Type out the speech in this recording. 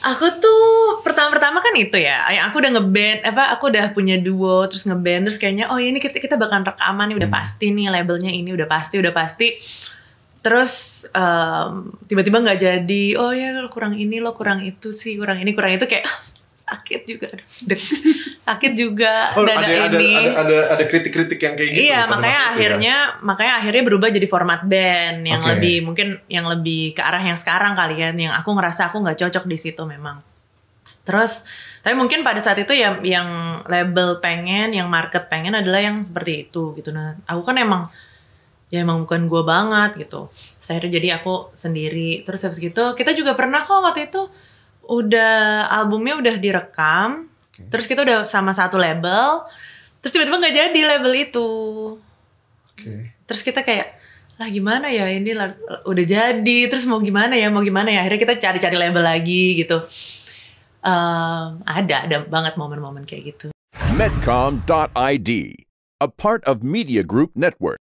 Aku tuh pertama-pertama kan itu ya, yang aku udah ngeband, apa aku udah punya duo, terus ngeband, terus kayaknya oh ini kita kita bakal rekaman nih udah hmm. pasti nih labelnya ini udah pasti udah pasti. Terus um, tiba-tiba nggak jadi, oh ya kurang ini loh, kurang itu sih kurang ini kurang itu kayak sakit juga sakit juga oh, dada ada, ini ada ada ada kritik-kritik yang kayak gitu iya makanya ya? akhirnya ya? makanya akhirnya berubah jadi format band yang okay. lebih mungkin yang lebih ke arah yang sekarang kalian, ya, yang aku ngerasa aku nggak cocok di situ memang terus tapi mungkin pada saat itu yang yang label pengen yang market pengen adalah yang seperti itu gitu nah aku kan emang ya emang bukan gue banget gitu. Saya jadi aku sendiri. Terus habis gitu kita juga pernah kok waktu itu udah albumnya udah direkam okay. terus kita udah sama satu label terus tiba-tiba nggak -tiba jadi label itu okay. terus kita kayak lah gimana ya ini lah, udah jadi terus mau gimana ya mau gimana ya akhirnya kita cari-cari label lagi gitu um, ada ada banget momen-momen kayak gitu medcom.id a part of media group network